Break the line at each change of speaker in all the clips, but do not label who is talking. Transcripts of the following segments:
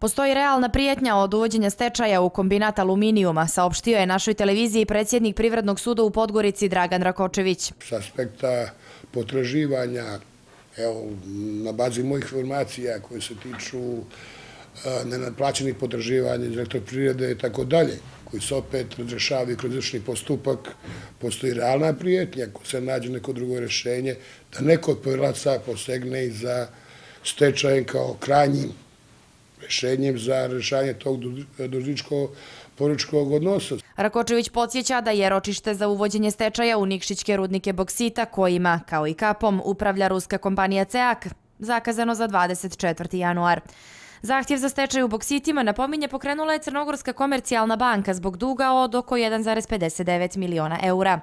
Postoji realna prijetnja od uvođenja stečaja u kombinat aluminijuma, saopštio je našoj televiziji predsjednik Privrednog suda u Podgorici Dragan Rakočević. S aspekta
potraživanja, na bazi mojih informacija koje se tiču e, nenadplaćenih potraživanja iz elektroprirode i tako dalje, koji se opet razrešavaju kroz izvršni postupak, postoji realna prijetnja ako se nađe neko drugo rešenje, da neko od povjelaca posegne i za stečajem kao krajnjim rešenjem za rešanje tog dužničkog poručkog odnosa.
Rakočević podsjeća da je ročište za uvođenje stečaja u Nikšićke rudnike Boksita, kojima, kao i kapom, upravlja ruska kompanija CEAK, zakazano za 24. januar. Zahtjev za stečaj u Boksitima, napominje, pokrenula je Crnogorska komercijalna banka zbog duga od oko 1,59 miliona eura.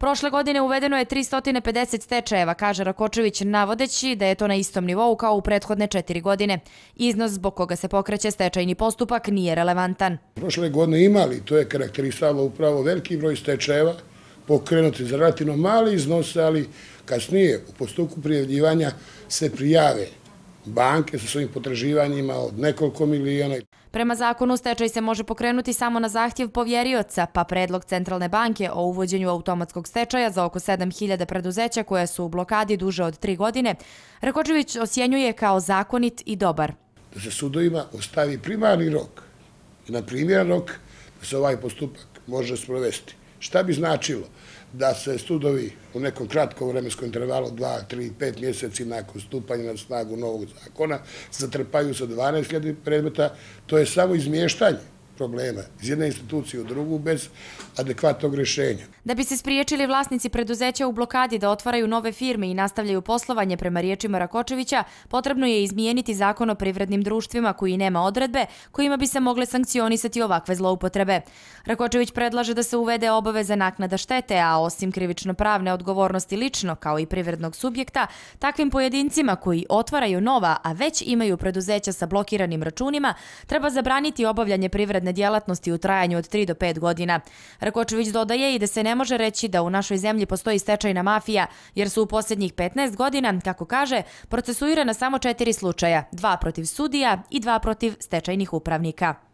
Prošle godine uvedeno je 350 stečajeva, kaže Rakočević, navodeći da je to na istom nivou kao u prethodne četiri godine. Iznos zbog koga se pokreće stečajni postupak nije relevantan.
Prošle godine imali, to je karakterisalo upravo veliki broj stečajeva, pokrenuti za relativno mali iznos, ali kasnije u postupku prijavljivanja se prijave stečajeva banke sa svojim potraživanjima od nekoliko milijona.
Prema zakonu stečaj se može pokrenuti samo na zahtjev povjerioca, pa predlog Centralne banke o uvođenju automatskog stečaja za oko 7000 preduzeća koje su u blokadi duže od tri godine, Rakočević osjenjuje kao zakonit i dobar.
Da se sudovima ostavi primarni rok i na primjer rok da se ovaj postupak može sprovesti. Šta bi značilo da se studovi u nekom kratkom vremenskom intervalu, dva, tri, pet mjeseci nakon stupanja na snagu novog zakona, zatrpaju sa 12.000 predmeta, to je samo izmještanje problema iz jedne institucije u drugu bez adekvatnog rješenja.
Da bi se spriječili vlasnici preduzeća u blokadi da otvaraju nove firme i nastavljaju poslovanje prema riječima Rakočevića, potrebno je izmijeniti zakon o privrednim društvima koji nema odredbe kojima bi se mogle sankcionisati ovakve zloupotrebe. Rakočević predlaže da se uvede obaveza naknada štete, a osim krivično-pravne odgovornosti lično kao i privrednog subjekta, takvim pojedincima koji otvaraju nova, a već imaju preduzeća sa blokiranim računima, treba zabraniti obavljanje privredne privredne djelatnosti u trajanju od 3 do 5 godina. Rakočević dodaje i da se ne može reći da u našoj zemlji postoji stečajna mafija, jer su u posljednjih 15 godina, kako kaže, procesuirana samo četiri slučaja, dva protiv sudija i dva protiv stečajnih upravnika.